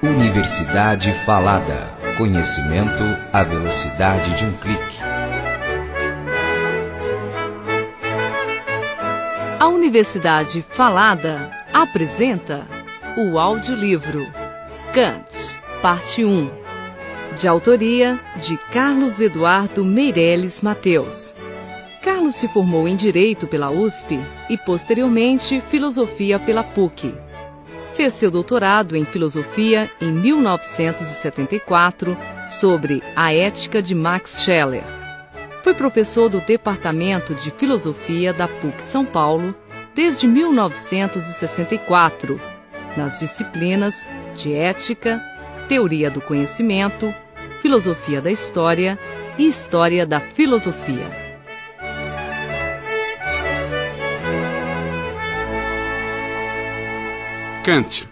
Universidade Falada. Conhecimento à velocidade de um clique. A Universidade Falada apresenta o audiolivro Kant, Parte 1, de autoria de Carlos Eduardo Meireles Mateus. Carlos se formou em Direito pela USP e, posteriormente, Filosofia pela PUC Fez seu doutorado em filosofia em 1974 sobre a ética de Max Scheler. Foi professor do Departamento de Filosofia da PUC São Paulo desde 1964, nas disciplinas de Ética, Teoria do Conhecimento, Filosofia da História e História da Filosofia. Kant,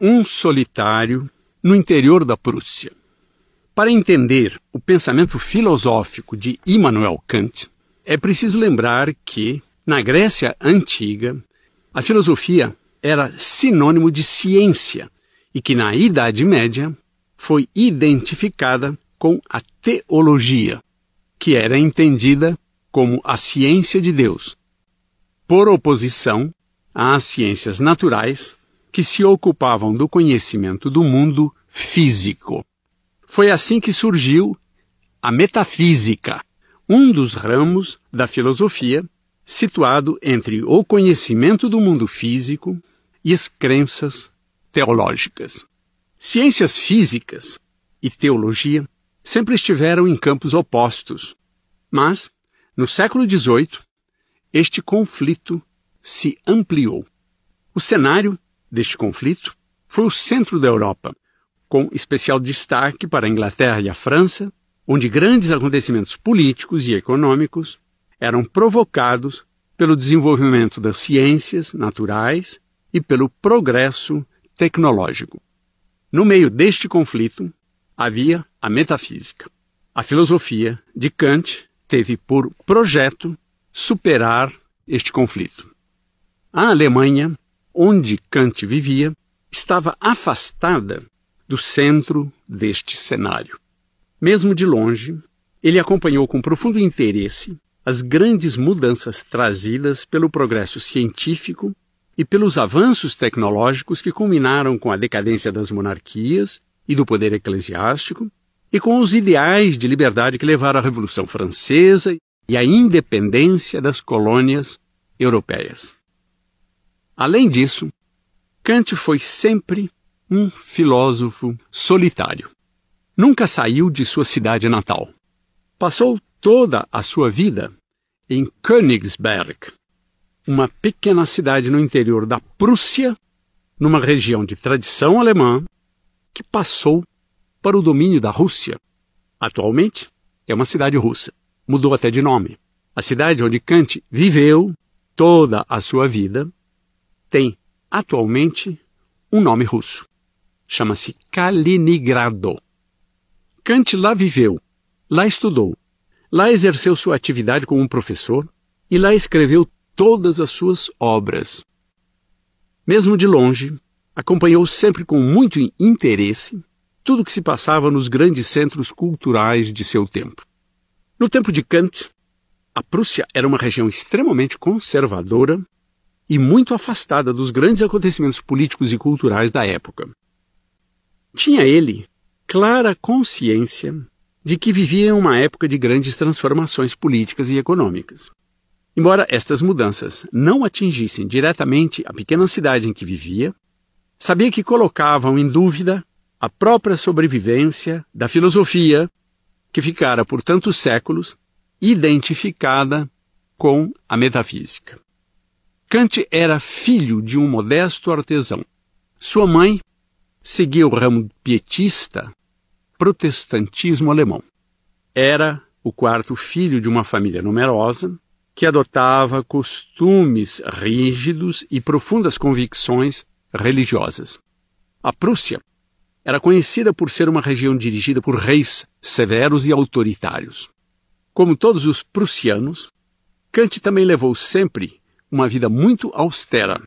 um solitário no interior da Prússia. Para entender o pensamento filosófico de Immanuel Kant, é preciso lembrar que, na Grécia antiga, a filosofia era sinônimo de ciência e que, na Idade Média, foi identificada com a teologia, que era entendida como a ciência de Deus, por oposição às ciências naturais que se ocupavam do conhecimento do mundo físico. Foi assim que surgiu a metafísica, um dos ramos da filosofia situado entre o conhecimento do mundo físico e as crenças teológicas. Ciências físicas e teologia sempre estiveram em campos opostos, mas, no século XVIII, este conflito se ampliou. O cenário deste conflito foi o centro da Europa, com especial destaque para a Inglaterra e a França, onde grandes acontecimentos políticos e econômicos eram provocados pelo desenvolvimento das ciências naturais e pelo progresso tecnológico. No meio deste conflito havia a metafísica. A filosofia de Kant teve por projeto superar este conflito. A Alemanha onde Kant vivia, estava afastada do centro deste cenário. Mesmo de longe, ele acompanhou com profundo interesse as grandes mudanças trazidas pelo progresso científico e pelos avanços tecnológicos que culminaram com a decadência das monarquias e do poder eclesiástico e com os ideais de liberdade que levaram à Revolução Francesa e à independência das colônias europeias. Além disso, Kant foi sempre um filósofo solitário. Nunca saiu de sua cidade natal. Passou toda a sua vida em Königsberg, uma pequena cidade no interior da Prússia, numa região de tradição alemã que passou para o domínio da Rússia. Atualmente é uma cidade russa. Mudou até de nome. A cidade onde Kant viveu toda a sua vida tem, atualmente, um nome russo. Chama-se Kaliningrado. Kant lá viveu, lá estudou, lá exerceu sua atividade como professor e lá escreveu todas as suas obras. Mesmo de longe, acompanhou sempre com muito interesse tudo o que se passava nos grandes centros culturais de seu tempo. No tempo de Kant, a Prússia era uma região extremamente conservadora e muito afastada dos grandes acontecimentos políticos e culturais da época. Tinha ele clara consciência de que vivia em uma época de grandes transformações políticas e econômicas. Embora estas mudanças não atingissem diretamente a pequena cidade em que vivia, sabia que colocavam em dúvida a própria sobrevivência da filosofia que ficara por tantos séculos identificada com a metafísica. Kant era filho de um modesto artesão. Sua mãe seguia o ramo pietista, protestantismo alemão. Era o quarto filho de uma família numerosa que adotava costumes rígidos e profundas convicções religiosas. A Prússia era conhecida por ser uma região dirigida por reis severos e autoritários. Como todos os prussianos, Kant também levou sempre uma vida muito austera,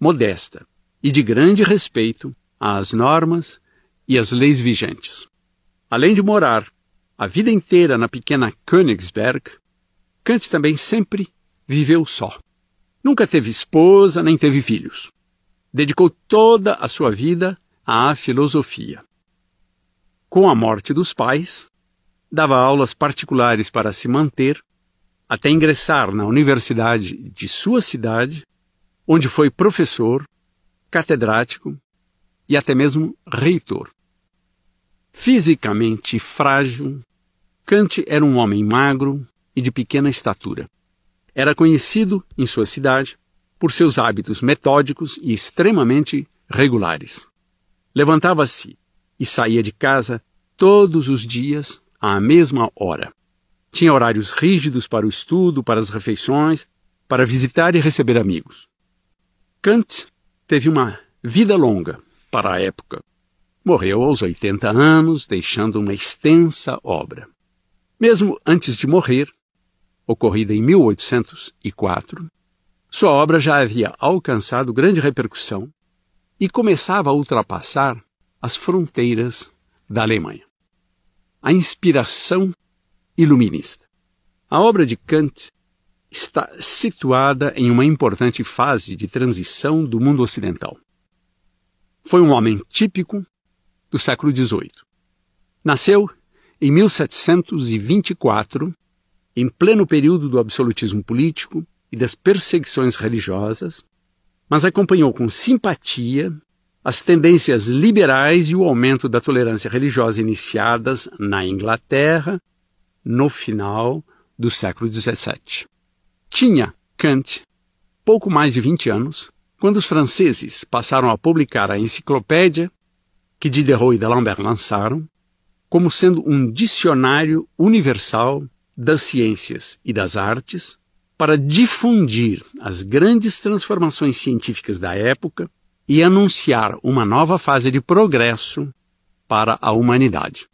modesta e de grande respeito às normas e às leis vigentes. Além de morar a vida inteira na pequena Königsberg, Kant também sempre viveu só. Nunca teve esposa nem teve filhos. Dedicou toda a sua vida à filosofia. Com a morte dos pais, dava aulas particulares para se manter até ingressar na universidade de sua cidade, onde foi professor, catedrático e até mesmo reitor. Fisicamente frágil, Kant era um homem magro e de pequena estatura. Era conhecido em sua cidade por seus hábitos metódicos e extremamente regulares. Levantava-se e saía de casa todos os dias à mesma hora. Tinha horários rígidos para o estudo, para as refeições, para visitar e receber amigos. Kant teve uma vida longa para a época. Morreu aos 80 anos, deixando uma extensa obra. Mesmo antes de morrer, ocorrida em 1804, sua obra já havia alcançado grande repercussão e começava a ultrapassar as fronteiras da Alemanha. A inspiração iluminista. A obra de Kant está situada em uma importante fase de transição do mundo ocidental. Foi um homem típico do século XVIII. Nasceu em 1724, em pleno período do absolutismo político e das perseguições religiosas, mas acompanhou com simpatia as tendências liberais e o aumento da tolerância religiosa iniciadas na Inglaterra no final do século XVII. Tinha Kant pouco mais de 20 anos quando os franceses passaram a publicar a enciclopédia que Diderot e D'Alembert lançaram como sendo um dicionário universal das ciências e das artes para difundir as grandes transformações científicas da época e anunciar uma nova fase de progresso para a humanidade.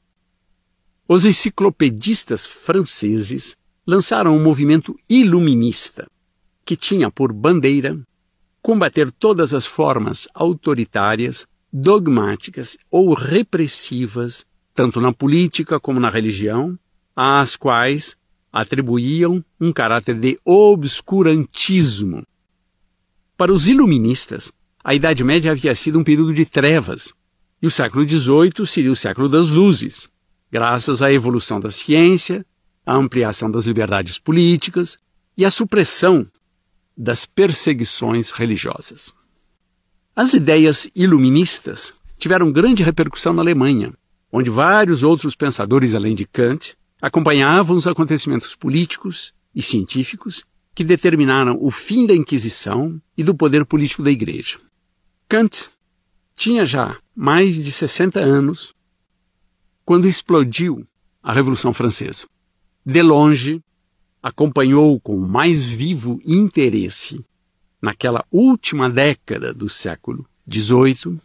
Os enciclopedistas franceses lançaram um movimento iluminista, que tinha por bandeira combater todas as formas autoritárias, dogmáticas ou repressivas, tanto na política como na religião, às quais atribuíam um caráter de obscurantismo. Para os iluministas, a Idade Média havia sido um período de trevas, e o século XVIII seria o século das luzes graças à evolução da ciência, à ampliação das liberdades políticas e à supressão das perseguições religiosas. As ideias iluministas tiveram grande repercussão na Alemanha, onde vários outros pensadores além de Kant acompanhavam os acontecimentos políticos e científicos que determinaram o fim da Inquisição e do poder político da Igreja. Kant tinha já mais de 60 anos quando explodiu a Revolução Francesa. De longe, acompanhou com mais vivo interesse, naquela última década do século XVIII,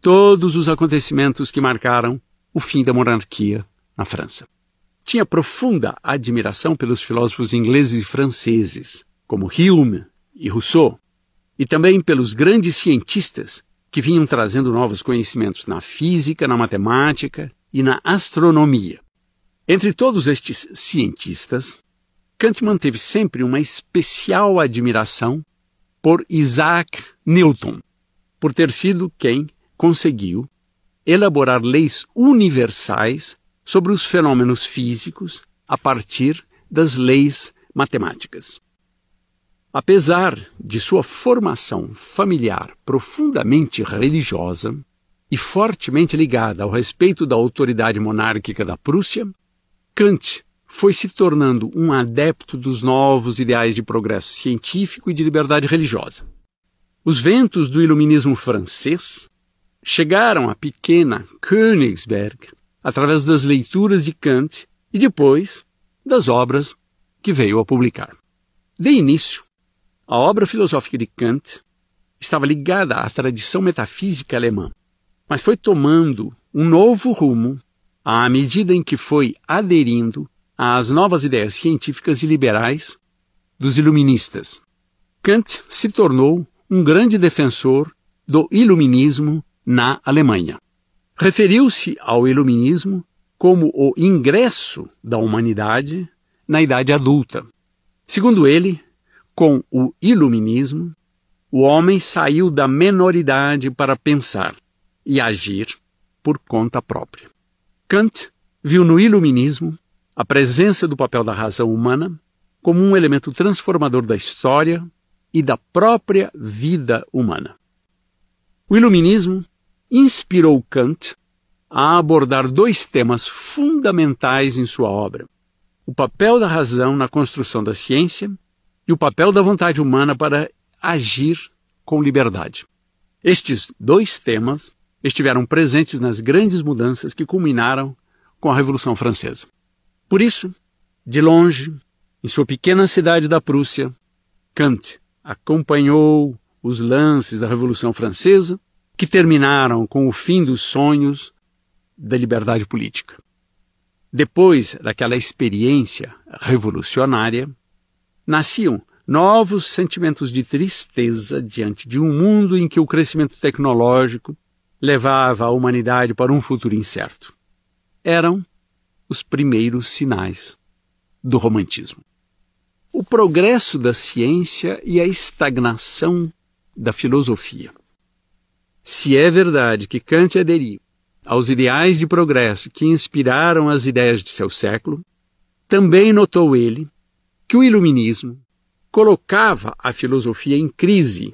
todos os acontecimentos que marcaram o fim da monarquia na França. Tinha profunda admiração pelos filósofos ingleses e franceses, como Hume e Rousseau, e também pelos grandes cientistas que vinham trazendo novos conhecimentos na física, na matemática e na astronomia. Entre todos estes cientistas, Kant manteve sempre uma especial admiração por Isaac Newton, por ter sido quem conseguiu elaborar leis universais sobre os fenômenos físicos a partir das leis matemáticas. Apesar de sua formação familiar profundamente religiosa, e fortemente ligada ao respeito da autoridade monárquica da Prússia, Kant foi se tornando um adepto dos novos ideais de progresso científico e de liberdade religiosa. Os ventos do iluminismo francês chegaram à pequena Königsberg através das leituras de Kant e depois das obras que veio a publicar. De início, a obra filosófica de Kant estava ligada à tradição metafísica alemã mas foi tomando um novo rumo à medida em que foi aderindo às novas ideias científicas e liberais dos iluministas. Kant se tornou um grande defensor do iluminismo na Alemanha. Referiu-se ao iluminismo como o ingresso da humanidade na idade adulta. Segundo ele, com o iluminismo, o homem saiu da menoridade para pensar e agir por conta própria. Kant viu no Iluminismo a presença do papel da razão humana como um elemento transformador da história e da própria vida humana. O Iluminismo inspirou Kant a abordar dois temas fundamentais em sua obra: o papel da razão na construção da ciência e o papel da vontade humana para agir com liberdade. Estes dois temas estiveram presentes nas grandes mudanças que culminaram com a Revolução Francesa. Por isso, de longe, em sua pequena cidade da Prússia, Kant acompanhou os lances da Revolução Francesa, que terminaram com o fim dos sonhos da liberdade política. Depois daquela experiência revolucionária, nasciam novos sentimentos de tristeza diante de um mundo em que o crescimento tecnológico levava a humanidade para um futuro incerto. Eram os primeiros sinais do romantismo. O progresso da ciência e a estagnação da filosofia. Se é verdade que Kant aderiu aos ideais de progresso que inspiraram as ideias de seu século, também notou ele que o iluminismo colocava a filosofia em crise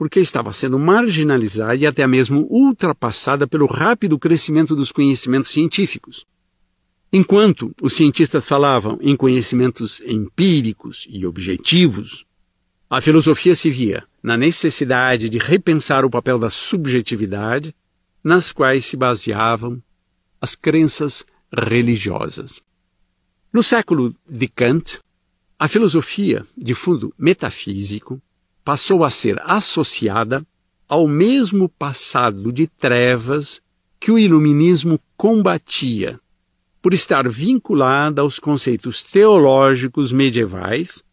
porque estava sendo marginalizada e até mesmo ultrapassada pelo rápido crescimento dos conhecimentos científicos. Enquanto os cientistas falavam em conhecimentos empíricos e objetivos, a filosofia se via na necessidade de repensar o papel da subjetividade, nas quais se baseavam as crenças religiosas. No século de Kant, a filosofia, de fundo metafísico, passou a ser associada ao mesmo passado de trevas que o iluminismo combatia, por estar vinculada aos conceitos teológicos medievais,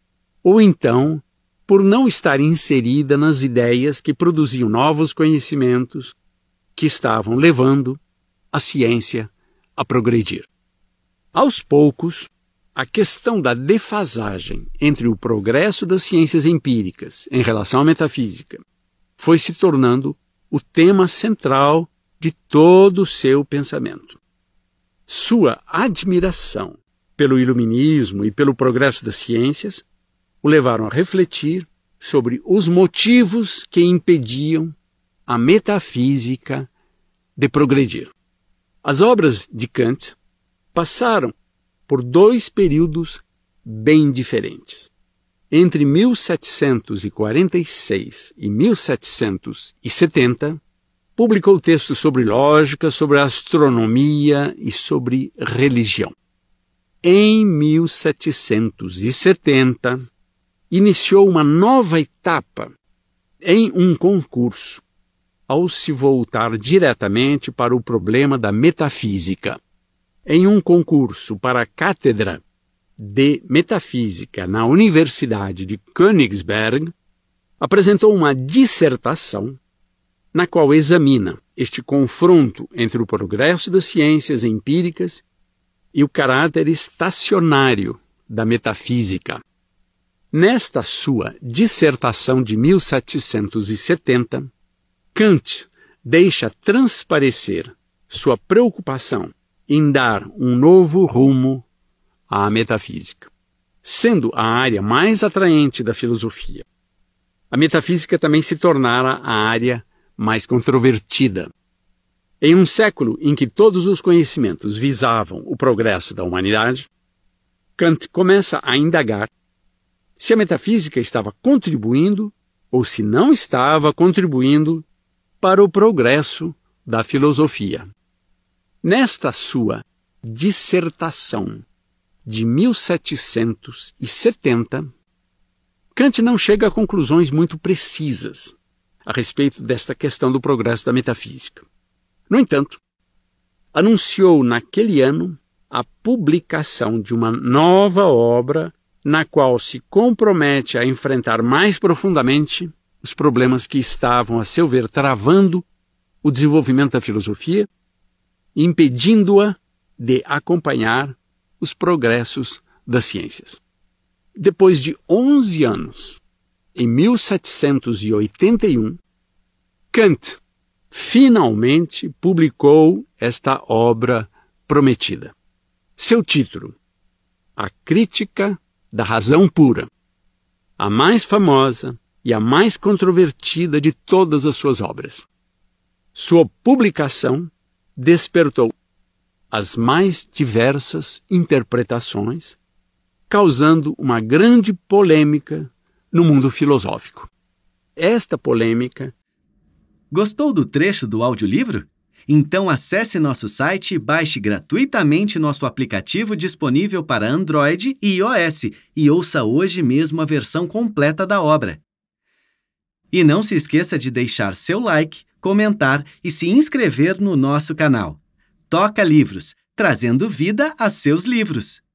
ou então por não estar inserida nas ideias que produziam novos conhecimentos que estavam levando a ciência a progredir. Aos poucos, a questão da defasagem entre o progresso das ciências empíricas em relação à metafísica foi se tornando o tema central de todo o seu pensamento. Sua admiração pelo iluminismo e pelo progresso das ciências o levaram a refletir sobre os motivos que impediam a metafísica de progredir. As obras de Kant passaram por dois períodos bem diferentes. Entre 1746 e 1770, publicou textos sobre lógica, sobre astronomia e sobre religião. Em 1770, iniciou uma nova etapa em um concurso, ao se voltar diretamente para o problema da metafísica em um concurso para a cátedra de Metafísica na Universidade de Königsberg, apresentou uma dissertação na qual examina este confronto entre o progresso das ciências empíricas e o caráter estacionário da metafísica. Nesta sua dissertação de 1770, Kant deixa transparecer sua preocupação em dar um novo rumo à metafísica, sendo a área mais atraente da filosofia. A metafísica também se tornara a área mais controvertida. Em um século em que todos os conhecimentos visavam o progresso da humanidade, Kant começa a indagar se a metafísica estava contribuindo ou se não estava contribuindo para o progresso da filosofia. Nesta sua dissertação de 1770, Kant não chega a conclusões muito precisas a respeito desta questão do progresso da metafísica. No entanto, anunciou naquele ano a publicação de uma nova obra na qual se compromete a enfrentar mais profundamente os problemas que estavam, a seu ver, travando o desenvolvimento da filosofia impedindo-a de acompanhar os progressos das ciências. Depois de 11 anos, em 1781, Kant finalmente publicou esta obra prometida. Seu título, A Crítica da Razão Pura, a mais famosa e a mais controvertida de todas as suas obras. Sua publicação despertou as mais diversas interpretações, causando uma grande polêmica no mundo filosófico. Esta polêmica. Gostou do trecho do audiolivro? Então acesse nosso site e baixe gratuitamente nosso aplicativo disponível para Android e iOS e ouça hoje mesmo a versão completa da obra. E não se esqueça de deixar seu like comentar e se inscrever no nosso canal. Toca Livros, trazendo vida a seus livros.